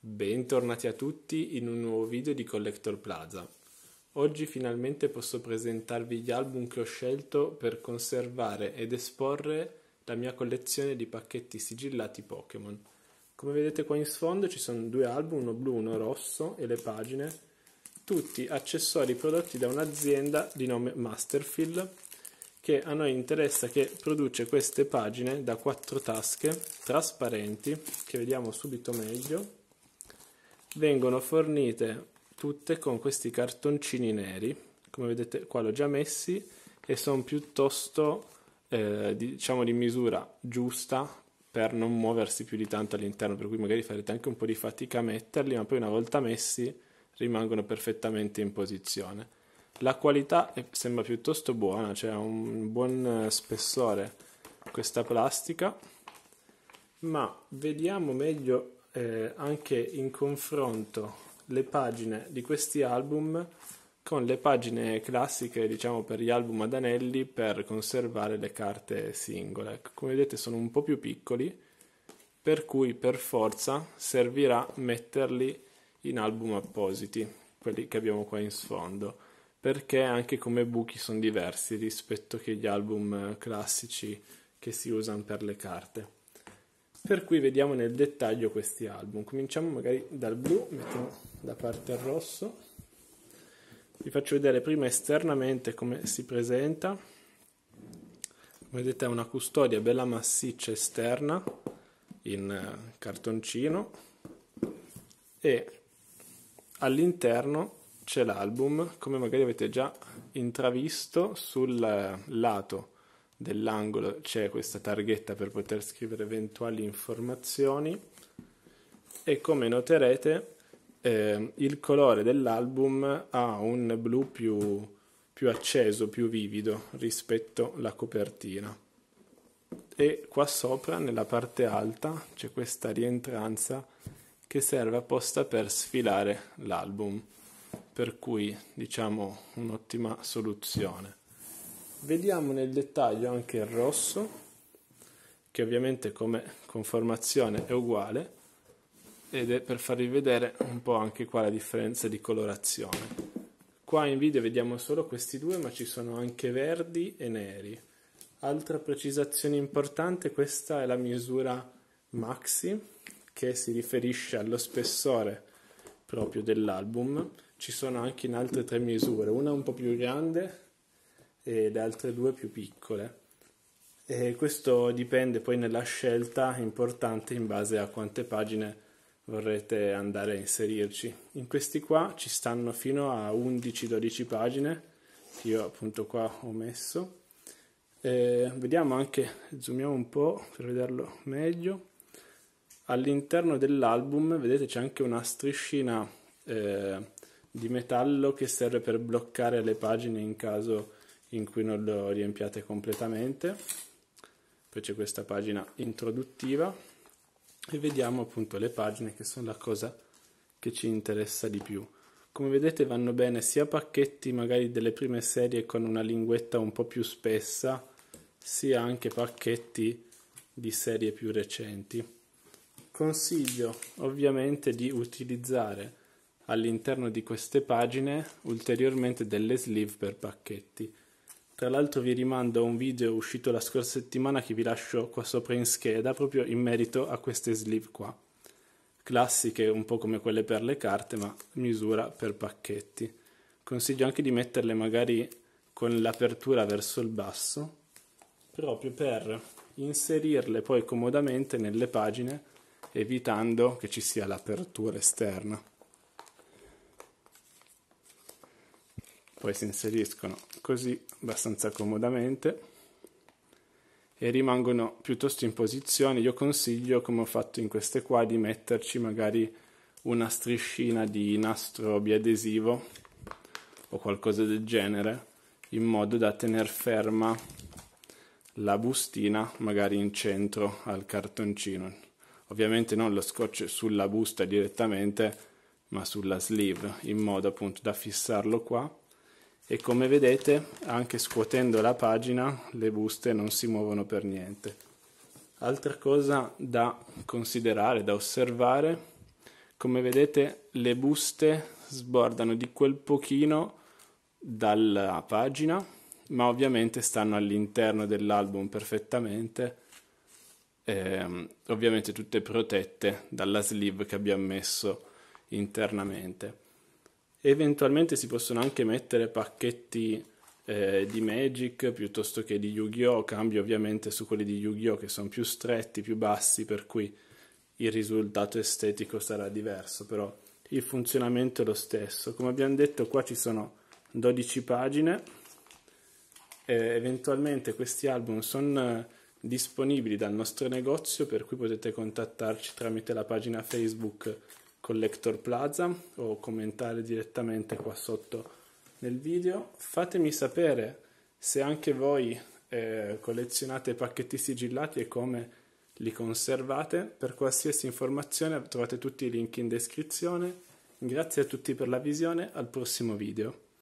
Bentornati a tutti in un nuovo video di Collector Plaza. Oggi finalmente posso presentarvi gli album che ho scelto per conservare ed esporre la mia collezione di pacchetti sigillati Pokémon. Come vedete qua in sfondo ci sono due album, uno blu e uno rosso, e le pagine, tutti accessori prodotti da un'azienda di nome Masterfield, che a noi interessa che produce queste pagine da quattro tasche trasparenti, che vediamo subito meglio vengono fornite tutte con questi cartoncini neri come vedete qua l'ho già messi e sono piuttosto eh, diciamo di misura giusta per non muoversi più di tanto all'interno per cui magari farete anche un po' di fatica a metterli ma poi una volta messi rimangono perfettamente in posizione la qualità è, sembra piuttosto buona cioè ha un buon eh, spessore questa plastica ma vediamo meglio eh, anche in confronto le pagine di questi album con le pagine classiche, diciamo, per gli album ad anelli per conservare le carte singole. Ecco, come vedete sono un po' più piccoli, per cui per forza servirà metterli in album appositi, quelli che abbiamo qua in sfondo, perché anche come buchi sono diversi rispetto che gli album eh, classici che si usano per le carte. Per cui vediamo nel dettaglio questi album. Cominciamo magari dal blu, mettiamo da parte il rosso. Vi faccio vedere prima esternamente come si presenta. Come vedete è una custodia bella massiccia esterna in eh, cartoncino e all'interno c'è l'album come magari avete già intravisto sul eh, lato dell'angolo c'è questa targhetta per poter scrivere eventuali informazioni e come noterete eh, il colore dell'album ha un blu più, più acceso, più vivido rispetto alla copertina e qua sopra nella parte alta c'è questa rientranza che serve apposta per sfilare l'album per cui diciamo un'ottima soluzione Vediamo nel dettaglio anche il rosso, che ovviamente come conformazione è uguale, ed è per farvi vedere un po' anche qua la differenza di colorazione. Qua in video vediamo solo questi due, ma ci sono anche verdi e neri. Altra precisazione importante, questa è la misura maxi, che si riferisce allo spessore proprio dell'album. Ci sono anche in altre tre misure, una un po' più grande, ed altre due più piccole. E questo dipende poi nella scelta importante in base a quante pagine vorrete andare a inserirci. In questi qua ci stanno fino a 11-12 pagine che io appunto qua ho messo. E vediamo anche, zoomiamo un po' per vederlo meglio. All'interno dell'album vedete c'è anche una striscina eh, di metallo che serve per bloccare le pagine in caso in cui non lo riempiate completamente. Poi c'è questa pagina introduttiva e vediamo appunto le pagine che sono la cosa che ci interessa di più. Come vedete vanno bene sia pacchetti magari delle prime serie con una linguetta un po' più spessa, sia anche pacchetti di serie più recenti. Consiglio ovviamente di utilizzare all'interno di queste pagine ulteriormente delle sleeve per pacchetti. Tra l'altro vi rimando a un video uscito la scorsa settimana che vi lascio qua sopra in scheda proprio in merito a queste sleeve qua. Classiche un po' come quelle per le carte ma misura per pacchetti. Consiglio anche di metterle magari con l'apertura verso il basso proprio per inserirle poi comodamente nelle pagine evitando che ci sia l'apertura esterna. poi si inseriscono così abbastanza comodamente e rimangono piuttosto in posizione. Io consiglio, come ho fatto in queste qua, di metterci magari una striscina di nastro biadesivo o qualcosa del genere, in modo da tenere ferma la bustina magari in centro al cartoncino. Ovviamente non lo scotch sulla busta direttamente, ma sulla sleeve, in modo appunto da fissarlo qua e come vedete anche scuotendo la pagina le buste non si muovono per niente. Altra cosa da considerare, da osservare, come vedete le buste sbordano di quel pochino dalla pagina, ma ovviamente stanno all'interno dell'album perfettamente, ehm, ovviamente tutte protette dalla sleeve che abbiamo messo internamente. Eventualmente si possono anche mettere pacchetti eh, di Magic piuttosto che di Yu-Gi-Oh! Cambio ovviamente su quelli di Yu-Gi-Oh! che sono più stretti, più bassi, per cui il risultato estetico sarà diverso, però il funzionamento è lo stesso. Come abbiamo detto, qua ci sono 12 pagine. Eh, eventualmente questi album sono eh, disponibili dal nostro negozio, per cui potete contattarci tramite la pagina Facebook Collector Plaza o commentare direttamente qua sotto nel video. Fatemi sapere se anche voi eh, collezionate pacchetti sigillati e come li conservate. Per qualsiasi informazione trovate tutti i link in descrizione. Grazie a tutti per la visione, al prossimo video.